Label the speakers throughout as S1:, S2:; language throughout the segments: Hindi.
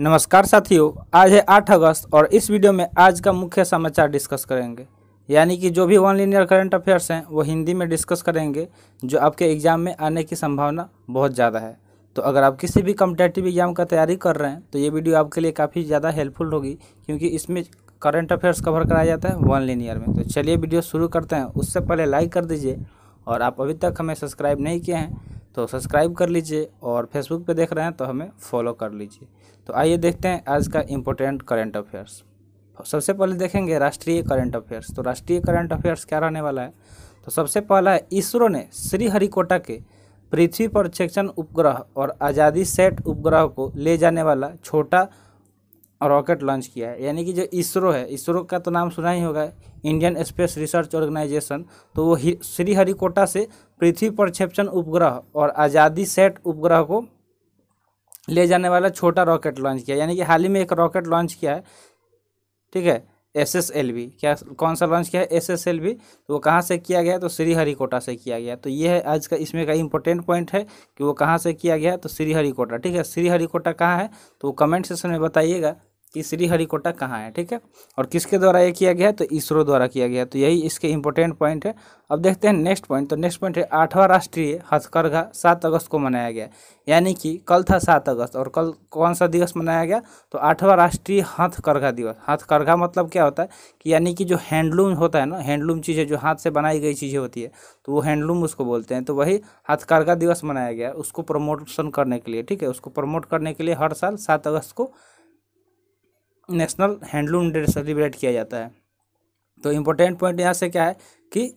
S1: नमस्कार साथियों आज है 8 अगस्त और इस वीडियो में आज का मुख्य समाचार डिस्कस करेंगे यानी कि जो भी वन लीनियर करंट अफेयर्स हैं वो हिंदी में डिस्कस करेंगे जो आपके एग्ज़ाम में आने की संभावना बहुत ज़्यादा है तो अगर आप किसी भी कम्पिटेटिव एग्ज़ाम का तैयारी कर रहे हैं तो ये वीडियो आपके लिए काफ़ी ज़्यादा हेल्पफुल होगी क्योंकि इसमें करंट अफेयर्स कवर कराया जाता है वन लीनियर में तो चलिए वीडियो शुरू करते हैं उससे पहले लाइक कर दीजिए और आप अभी तक हमें सब्सक्राइब नहीं किए हैं तो सब्सक्राइब कर लीजिए और फेसबुक पे देख रहे हैं तो हमें फॉलो कर लीजिए तो आइए देखते हैं आज का इम्पोर्टेंट करंट अफेयर्स सबसे पहले देखेंगे राष्ट्रीय करंट अफेयर्स तो राष्ट्रीय करंट अफेयर्स क्या रहने वाला है तो सबसे पहला है इसरो ने श्रीहरिकोटा के पृथ्वी पर चेक्षण उपग्रह और आज़ादी सेट उपग्रह को ले जाने वाला छोटा रॉकेट लॉन्च किया है यानी कि जो इसरो है इसरो का तो नाम सुना ही होगा इंडियन स्पेस रिसर्च ऑर्गेनाइजेशन तो वो श्रीहरिकोटा से पृथ्वी प्रक्षेपण उपग्रह और आज़ादी सेट उपग्रह को ले जाने वाला छोटा रॉकेट लॉन्च किया यानी कि हाल ही में एक रॉकेट लॉन्च किया है ठीक है एस एस एल बी क्या कौन सा लॉन्च किया है एस एस एल बी तो वो कहाँ से किया गया तो श्रीहरिकोटा से किया गया तो ये है आज का इसमें का इंपॉर्टेंट पॉइंट है कि वो कहाँ से किया गया तो श्रीहरिकोटा ठीक है श्रीहरिकोटा कहाँ है तो वो कमेंट सेक्शन में बताइएगा कि श्रीहरिकोटा कहाँ है ठीक है और किसके द्वारा ये किया गया है तो इसरो द्वारा किया गया तो यही इसके इंपॉर्टेंट पॉइंट है अब देखते हैं नेक्स्ट पॉइंट तो नेक्स्ट पॉइंट है आठवां राष्ट्रीय हथकरघा सात अगस्त को मनाया गया यानी कि कल था सात अगस्त और कल कौन सा दिवस मनाया गया तो आठवां राष्ट्रीय हथकरघा दिवस हथकरघा मतलब क्या होता है कि यानी कि जो हैंडलूम होता है ना हैंडलूम चीज़ें जो हाथ से बनाई गई चीज़ें होती है तो वो हैंडलूम उसको बोलते हैं तो वही हथकरघा दिवस मनाया गया उसको प्रमोशन करने के लिए ठीक है उसको प्रमोट करने के लिए हर साल सात अगस्त को नेशनल हैंडलूम डे सेलिब्रेट किया जाता है तो इम्पोर्टेंट पॉइंट यहाँ से क्या है कि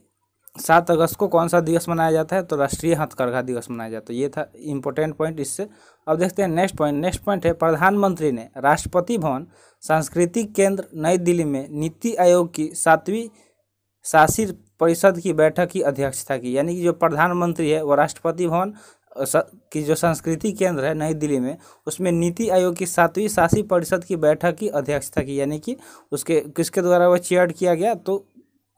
S1: सात अगस्त को कौन सा दिवस मनाया जाता है तो राष्ट्रीय हथकरघा दिवस मनाया जाता है तो ये था इम्पोर्टेंट पॉइंट इससे अब देखते हैं नेक्स्ट पॉइंट नेक्स्ट पॉइंट है प्रधानमंत्री ने राष्ट्रपति भवन सांस्कृतिक केंद्र नई दिल्ली में नीति आयोग की सातवीं शासी परिषद की बैठक की अध्यक्षता की यानी कि जो प्रधानमंत्री है वो राष्ट्रपति भवन की जो संस्कृति केंद्र है नई दिल्ली में उसमें नीति आयोग की सातवीं शासी परिषद की बैठक की अध्यक्षता की यानी कि उसके किसके द्वारा वो चेयर किया गया तो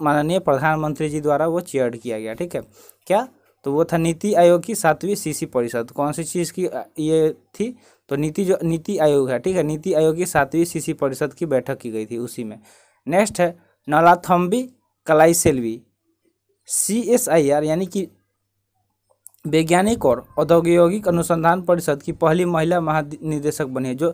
S1: माननीय प्रधानमंत्री जी द्वारा वो चेयर किया गया ठीक है क्या तो वो था नीति आयोग की सातवीं सीसी परिषद कौन सी चीज़ की ये थी तो नीति जो नीति आयोग है ठीक है नीति आयोग की सातवीं सीसी परिषद की बैठक की गई थी उसी में नेक्स्ट है Nallathambi Selvi C S I R यानी कि वैज्ञानिक और औद्योगिक अनुसंधान परिषद की पहली महिला महानिदेशक बनी है जो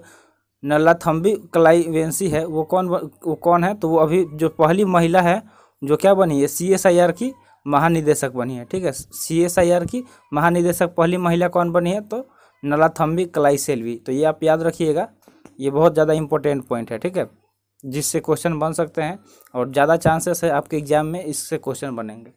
S1: नल्लाथम्बी क्लाइवेंसी है वो कौन वो कौन है तो वो अभी जो पहली महिला है जो क्या बनी है सी की महानिदेशक बनी है ठीक है सी की महानिदेशक पहली महिला कौन बनी है तो नलाथम्बी क्लाइसेल्वी तो ये आप याद रखिएगा ये बहुत ज़्यादा इंपॉर्टेंट पॉइंट है ठीक है जिससे क्वेश्चन बन सकते हैं और ज़्यादा चांसेस है आपके एग्जाम में इससे क्वेश्चन बनेंगे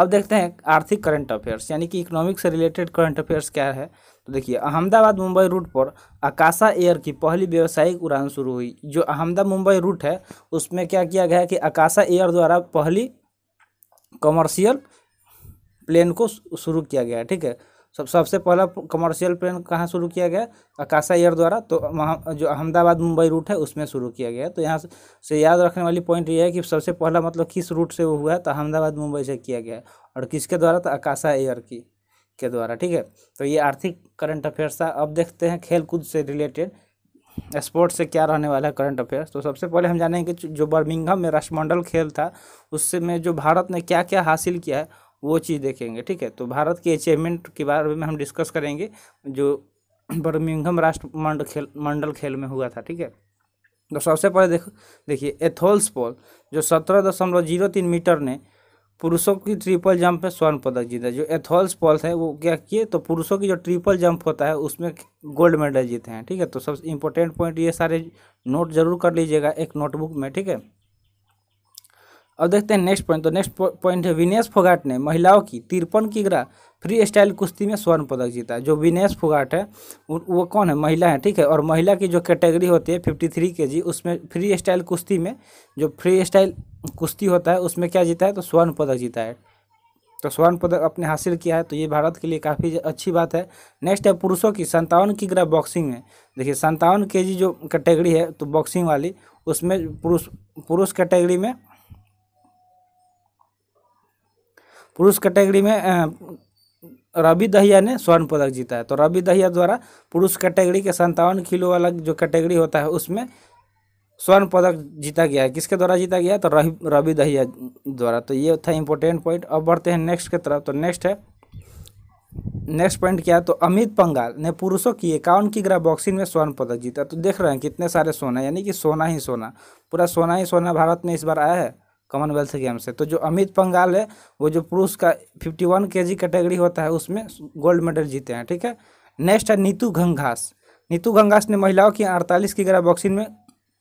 S1: अब देखते हैं आर्थिक करंट अफेयर्स यानी कि इकोनॉमिक से रिलेटेड करंट अफेयर्स क्या है तो देखिए अहमदाबाद मुंबई रूट पर आकाशा एयर की पहली व्यावसायिक उड़ान शुरू हुई जो अहमदा मुंबई रूट है उसमें क्या किया गया कि आकाशा एयर द्वारा पहली कमर्शियल प्लेन को शुरू किया गया ठीक है सब सबसे पहला कमर्शियल प्लेन कहाँ शुरू किया गया अकाशा एयर द्वारा तो वहाँ जो अहमदाबाद मुंबई रूट है उसमें शुरू किया गया तो यहाँ से याद रखने वाली पॉइंट ये है कि सबसे पहला मतलब किस रूट से वो हुआ है तो अहमदाबाद मुंबई से किया गया और किसके द्वारा तो अकाशा एयर की के द्वारा ठीक है तो ये आर्थिक करंट अफेयर्स था अब देखते हैं खेल कूद से रिलेटेड स्पोर्ट्स से क्या रहने वाला है करंट अफेयर्स तो सबसे पहले हम जानेंगे जो बर्मिंगम में राष्ट्रमंडल खेल था उससे में जो भारत ने क्या क्या हासिल किया है वो चीज़ देखेंगे ठीक है तो भारत के अचीवमेंट के बारे में हम डिस्कस करेंगे जो बर्मिंघम मंडल खेल मंडल खेल में हुआ था ठीक है तो सबसे पहले देखो देखिए एथोल्स पॉल जो सत्रह दशमलव जीरो तीन मीटर ने पुरुषों की ट्रिपल जंप में स्वर्ण पदक जीता जो एथोल्स पॉल्स है वो क्या किए तो पुरुषों की जो ट्रिपल जंप होता है उसमें गोल्ड मेडल जीते हैं ठीक है तो सबसे इम्पोर्टेंट पॉइंट ये सारे नोट जरूर कर लीजिएगा एक नोटबुक में ठीक है अब देखते हैं नेक्स्ट पॉइंट तो नेक्स्ट पॉइंट है विनेश फोगाट ने महिलाओं की तिरपन किगरा फ्री स्टाइल कुश्ती में स्वर्ण पदक जीता जो विनेश फोगाट है वो कौन है महिला है ठीक है और महिला की जो कैटेगरी होती है फिफ्टी थ्री के जी उसमें फ्री स्टाइल कुश्ती में जो फ्री स्टाइल कुश्ती होता है उसमें क्या जीता है तो स्वर्ण पदक जीता है तो स्वर्ण पदक अपने हासिल किया है तो ये भारत के लिए काफ़ी अच्छी बात है नेक्स्ट है पुरुषों की संतावन की ग्रह बॉक्सिंग में देखिए संतावन के जी जो कैटेगरी है तो बॉक्सिंग वाली उसमें पुरुष पुरुष कैटेगरी में पुरुष कैटेगरी में रवि दहिया ने स्वर्ण पदक जीता है तो रवि दहिया द्वारा पुरुष कैटेगरी के संतावन किलो वाला जो कैटेगरी होता है उसमें स्वर्ण पदक जीता गया है किसके द्वारा जीता गया तो रवि रवि दहिया द्वारा तो ये था इम्पोर्टेंट पॉइंट अब बढ़ते हैं नेक्स्ट की तरफ तो नेक्स्ट है नेक्स्ट पॉइंट क्या है तो अमित पंगाल ने पुरुषों की इक्यावन ग्रह बॉक्सिंग में स्वर्ण पदक जीता तो देख रहे हैं कितने सारे सोना यानी कि सोना ही सोना पूरा सोना ही सोना भारत में इस बार आया है कॉमनवेल्थ गेम्स है तो जो अमित पंगाल है वो जो पुरुष का फिफ्टी वन के जी कैटेगरी होता है उसमें गोल्ड मेडल जीते हैं ठीक है नेक्स्ट है नीतू घंघास नीतू घंघास ने महिलाओं की अड़तालीस की ग्रह बॉक्सिंग में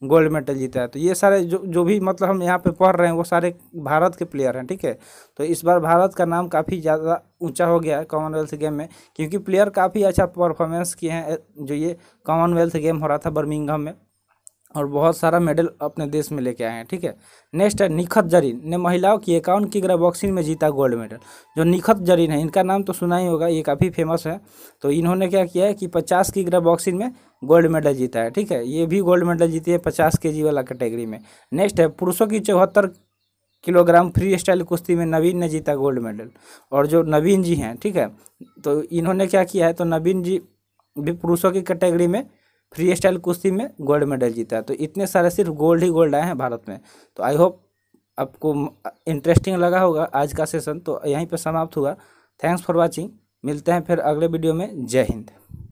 S1: गोल्ड मेडल जीता है तो ये सारे जो जो भी मतलब हम यहाँ पे पढ़ रहे हैं वो सारे भारत के प्लेयर हैं ठीक है तो इस बार भारत का नाम काफ़ी ज़्यादा ऊंचा हो गया है कॉमनवेल्थ गेम में क्योंकि प्लेयर काफ़ी अच्छा परफॉर्मेंस किए हैं जो ये कॉमनवेल्थ गेम हो रहा था बर्मिंगम में और बहुत सारा मेडल अपने देश में लेके आए हैं ठीक है नेक्स्ट है निखत जरीन ने महिलाओं की की ग्रह बॉक्सिंग में जीता गोल्ड मेडल जो निखत जरीन है इनका नाम तो सुना ही होगा ये काफ़ी फेमस है तो इन्होंने क्या किया है कि पचास ग्रह बॉक्सिंग में गोल्ड मेडल जीता है ठीक है ये भी गोल्ड मेडल जीती है पचास के वाला कैटेगरी में नेक्स्ट है पुरुषों की चौहत्तर किलोग्राम फ्री स्टाइल कुश्ती में नवीन ने जीता गोल्ड मेडल और जो नवीन जी हैं ठीक है तो इन्होंने क्या किया है तो नवीन जी भी पुरुषों की कैटेगरी में फ्री स्टाइल कुश्ती में गोल्ड मेडल जीता तो इतने सारे सिर्फ गोल्ड ही गोल्ड आए हैं भारत में तो आई होप आपको इंटरेस्टिंग लगा होगा आज का सेशन तो यहीं पर समाप्त हुआ थैंक्स फॉर वॉचिंग मिलते हैं फिर अगले वीडियो में जय हिंद